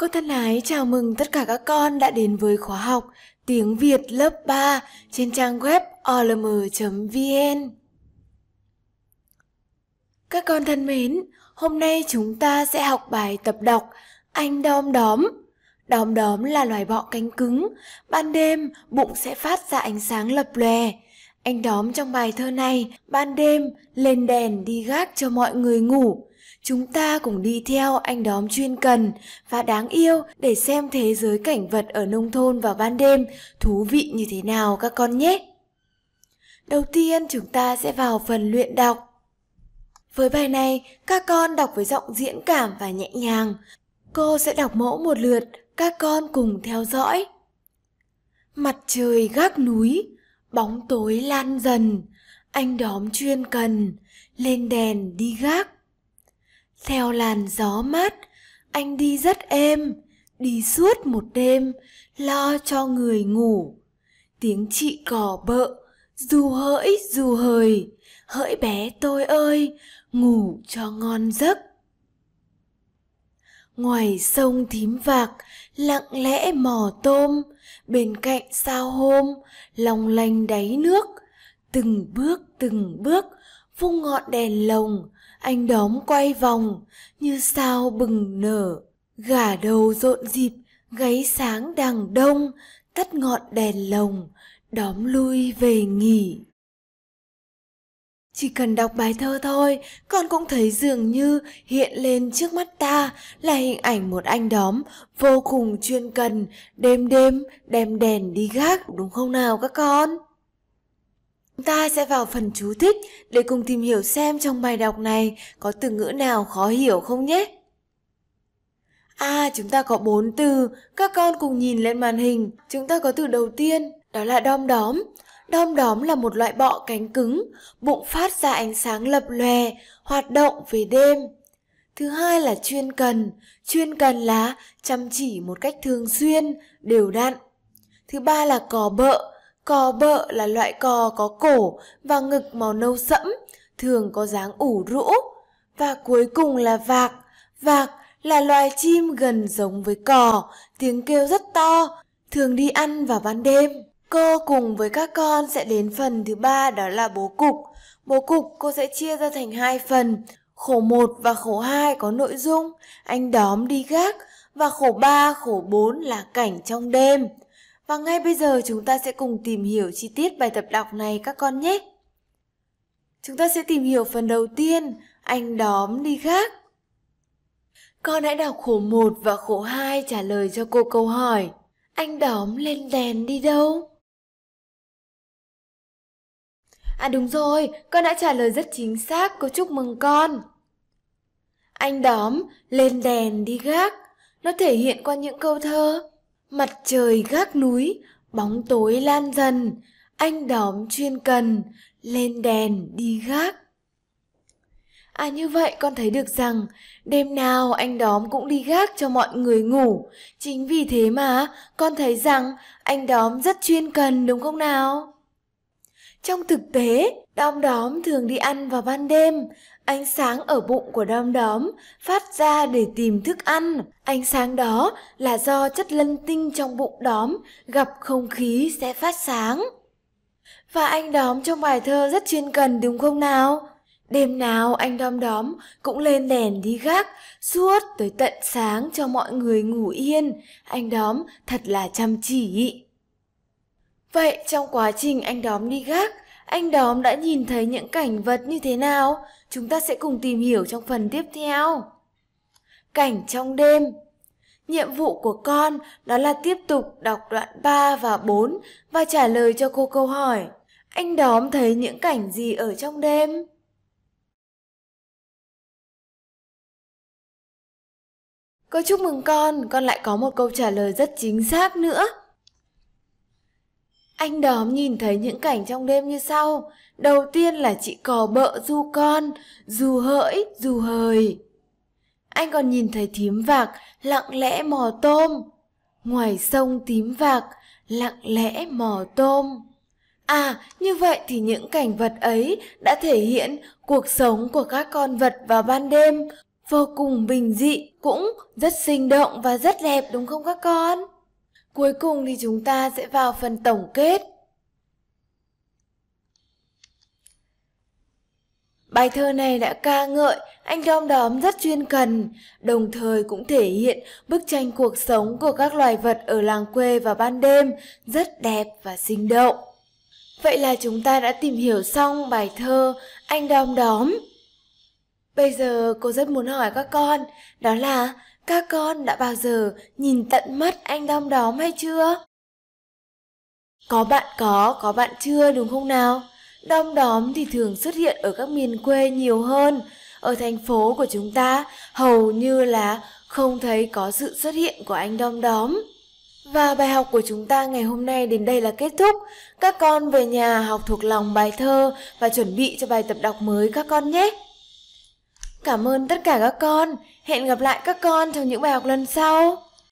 Cô thân ái chào mừng tất cả các con đã đến với khóa học Tiếng Việt lớp 3 trên trang web olm.vn Các con thân mến, hôm nay chúng ta sẽ học bài tập đọc Anh đom đóm Đom đóm là loài bọ cánh cứng, ban đêm bụng sẽ phát ra ánh sáng lập lòe. Anh đóm trong bài thơ này, ban đêm lên đèn đi gác cho mọi người ngủ, Chúng ta cùng đi theo anh đóm chuyên cần và đáng yêu để xem thế giới cảnh vật ở nông thôn vào ban đêm thú vị như thế nào các con nhé. Đầu tiên chúng ta sẽ vào phần luyện đọc. Với bài này, các con đọc với giọng diễn cảm và nhẹ nhàng. Cô sẽ đọc mẫu một lượt, các con cùng theo dõi. Mặt trời gác núi, bóng tối lan dần, anh đóm chuyên cần, lên đèn đi gác theo làn gió mát anh đi rất êm đi suốt một đêm lo cho người ngủ tiếng chị cò bợ dù hỡi dù hời hỡi bé tôi ơi ngủ cho ngon giấc ngoài sông thím vạc lặng lẽ mò tôm bên cạnh sao hôm lòng lanh đáy nước từng bước từng bước vung ngọn đèn lồng anh đóm quay vòng như sao bừng nở gà đầu rộn dịp gáy sáng đằng đông tắt ngọn đèn lồng đóm lui về nghỉ chỉ cần đọc bài thơ thôi con cũng thấy dường như hiện lên trước mắt ta là hình ảnh một anh đóm vô cùng chuyên cần đêm đêm đem đèn đi gác đúng không nào các con chúng Ta sẽ vào phần chú thích để cùng tìm hiểu xem trong bài đọc này có từ ngữ nào khó hiểu không nhé. À, chúng ta có bốn từ, các con cùng nhìn lên màn hình. Chúng ta có từ đầu tiên, đó là đom đóm. Đom đóm là một loại bọ cánh cứng, bụng phát ra ánh sáng lập lòe, hoạt động về đêm. Thứ hai là chuyên cần, chuyên cần là chăm chỉ một cách thường xuyên, đều đặn. Thứ ba là cò bợ, Cò bợ là loại cò có cổ và ngực màu nâu sẫm, thường có dáng ủ rũ. Và cuối cùng là vạc. Vạc là loài chim gần giống với cò, tiếng kêu rất to, thường đi ăn vào ban đêm. Cô cùng với các con sẽ đến phần thứ ba đó là bố cục. Bố cục cô sẽ chia ra thành hai phần. Khổ 1 và khổ 2 có nội dung anh đóm đi gác và khổ 3, khổ 4 là cảnh trong đêm. Và ngay bây giờ chúng ta sẽ cùng tìm hiểu chi tiết bài tập đọc này các con nhé. Chúng ta sẽ tìm hiểu phần đầu tiên, anh đóm đi gác. Con hãy đọc khổ 1 và khổ 2 trả lời cho cô câu hỏi. Anh đóm lên đèn đi đâu? À đúng rồi, con đã trả lời rất chính xác, cô chúc mừng con. Anh đóm lên đèn đi gác, nó thể hiện qua những câu thơ Mặt trời gác núi, bóng tối lan dần, anh đóm chuyên cần, lên đèn đi gác. À như vậy con thấy được rằng đêm nào anh đóm cũng đi gác cho mọi người ngủ. Chính vì thế mà con thấy rằng anh đóm rất chuyên cần đúng không nào? Trong thực tế, đom đóm thường đi ăn vào ban đêm. Ánh sáng ở bụng của đom đóm phát ra để tìm thức ăn. Ánh sáng đó là do chất lân tinh trong bụng đóm gặp không khí sẽ phát sáng. Và anh đóm trong bài thơ rất chuyên cần đúng không nào? Đêm nào anh đom đóm cũng lên đèn đi gác suốt tới tận sáng cho mọi người ngủ yên. Anh đóm thật là chăm chỉ. Vậy trong quá trình anh đóm đi gác, anh đóm đã nhìn thấy những cảnh vật như thế nào? Chúng ta sẽ cùng tìm hiểu trong phần tiếp theo. Cảnh trong đêm Nhiệm vụ của con đó là tiếp tục đọc đoạn 3 và 4 và trả lời cho cô câu hỏi. Anh đóm thấy những cảnh gì ở trong đêm? Cô chúc mừng con, con lại có một câu trả lời rất chính xác nữa. Anh đóm nhìn thấy những cảnh trong đêm như sau. Đầu tiên là chị cò bợ du con, dù hỡi, dù hời. Anh còn nhìn thấy thím vạc lặng lẽ mò tôm. Ngoài sông tím vạc lặng lẽ mò tôm. À, như vậy thì những cảnh vật ấy đã thể hiện cuộc sống của các con vật vào ban đêm vô cùng bình dị, cũng rất sinh động và rất đẹp đúng không các con? Cuối cùng thì chúng ta sẽ vào phần tổng kết. Bài thơ này đã ca ngợi anh đom đóm rất chuyên cần, đồng thời cũng thể hiện bức tranh cuộc sống của các loài vật ở làng quê vào ban đêm rất đẹp và sinh động. Vậy là chúng ta đã tìm hiểu xong bài thơ Anh đom đóm. Bây giờ cô rất muốn hỏi các con, đó là các con đã bao giờ nhìn tận mắt anh đom đóm hay chưa? Có bạn có, có bạn chưa đúng không nào? Đom đóm thì thường xuất hiện ở các miền quê nhiều hơn. Ở thành phố của chúng ta hầu như là không thấy có sự xuất hiện của anh đom đóm. Và bài học của chúng ta ngày hôm nay đến đây là kết thúc. Các con về nhà học thuộc lòng bài thơ và chuẩn bị cho bài tập đọc mới các con nhé. Cảm ơn tất cả các con. Hẹn gặp lại các con trong những bài học lần sau.